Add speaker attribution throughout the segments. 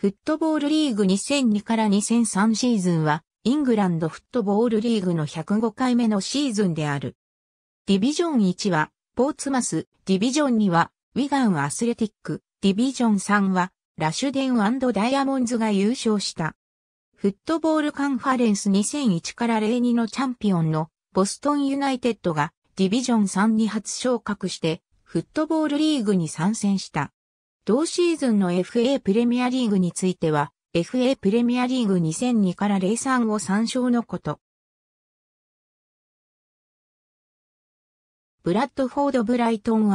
Speaker 1: フットボールリーグ2002から2003シーズンは、イングランドフットボールリーグの105回目のシーズンである。ディビジョン1は、ポーツマス、ディビジョン2は、ウィガンアスレティック、ディビジョン3は、ラシュデンダイヤモンズが優勝した。フットボールカンファレンス2001から02のチャンピオンのボストンユナイテッドがディビジョン3に初昇格してフットボールリーグに参戦した。同シーズンの FA プレミアリーグについては、FA プレミアリーグ2002から03を参照のこと。ブラッドフォード・ブライトン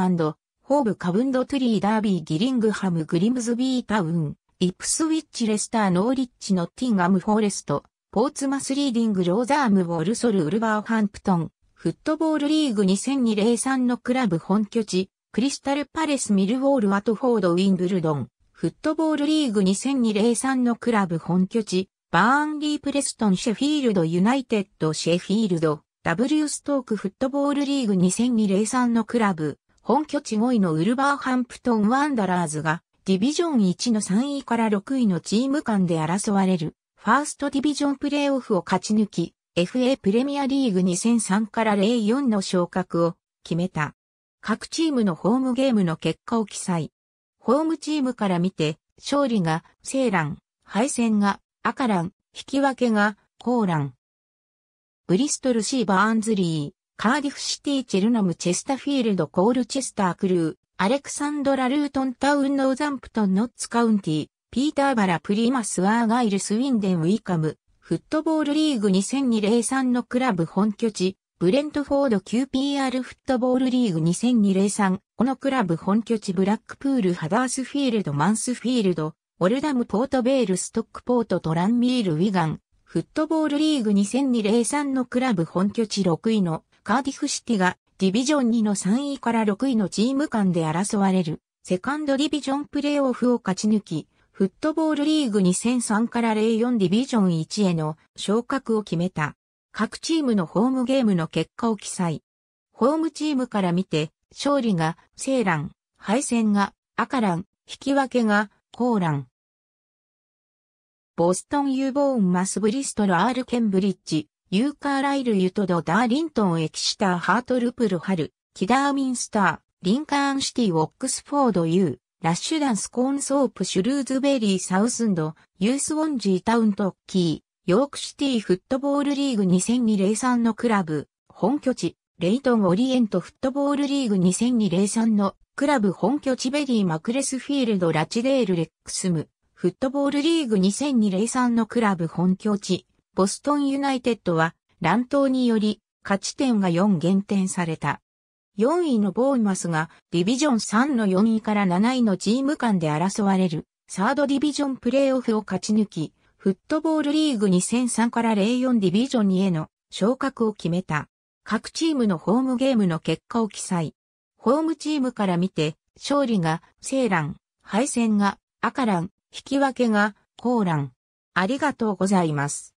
Speaker 1: ホーブ・カブンド・トゥリー・ダービー・ギリングハム・グリムズビー・タウン、イプスウィッチ・レスター・ノーリッチ・ノッティンガム・フォーレスト、ポーツマス・リーディング・ローザーム・ウォルソル・ウルバー・ハンプトン、フットボールリーグ2002-03のクラブ本拠地、クリスタルパレスミルウォールワトフォードウィンブルドン、フットボールリーグ2002-03のクラブ本拠地、バーンリープレストンシェフィールドユナイテッドシェフィールド、W ストークフットボールリーグ2002-03のクラブ、本拠地5位のウルバーハンプトンワンダラーズが、ディビジョン1の3位から6位のチーム間で争われる、ファーストディビジョンプレイオフを勝ち抜き、FA プレミアリーグ2003から04の昇格を決めた。各チームのホームゲームの結果を記載。ホームチームから見て、勝利が、セーラン、敗戦が、赤ン、引き分けが、コーラン。ブリストルシーバーンズリー、カーディフシティチェルナムチェスタフィールドコールチェスタークルー、アレクサンドラ・ルートンタウンノーザンプトンノッツカウンティ、ピーターバラ・プリマス・ワーガイル・スウィンデン・ウィカム、フットボールリーグ2002-03のクラブ本拠地、ブレントフォード QPR フットボールリーグ2002-03、このクラブ本拠地ブラックプールハダースフィールドマンスフィールド、オルダムポートベールストックポートトランミールウィガン、フットボールリーグ2002-03のクラブ本拠地6位のカーディフシティがディビジョン2の3位から6位のチーム間で争われるセカンドディビジョンプレーオフを勝ち抜き、フットボールリーグ2003から04ディビジョン1への昇格を決めた。各チームのホームゲームの結果を記載。ホームチームから見て、勝利がセーラン、敗戦が赤ン、引き分けがコーラン。ボストン・ユーボーン・マス・ブリストル・アール・ケンブリッジ、ユーカー・ライル・ユトド・ダーリントン・エキシター・ハート・ルプル・ハル、キダー・ミンスター、リンカーン・シティ・ウォックスフォード・ユー、ラッシュダンス・コーン・ソープ・シュルーズベリー・サウスンド、ユース・ウォンジー・タウン・トッキヨークシティフットボールリーグ2002-03のクラブ、本拠地、レイトンオリエントフットボールリーグ2002-03のクラブ本拠地ベリーマクレスフィールドラチデールレックスム、フットボールリーグ2002-03のクラブ本拠地、ボストンユナイテッドは乱闘により勝ち点が4減点された。4位のボーンマスがディビジョン3の4位から7位のチーム間で争われるサードディビジョンプレイオフを勝ち抜き、フットボールリーグ2003から04ディビジョンへの昇格を決めた。各チームのホームゲームの結果を記載。ホームチームから見て、勝利が、セーラン、敗戦が、赤ラン、引き分けが、コーラン。ありがとうございます。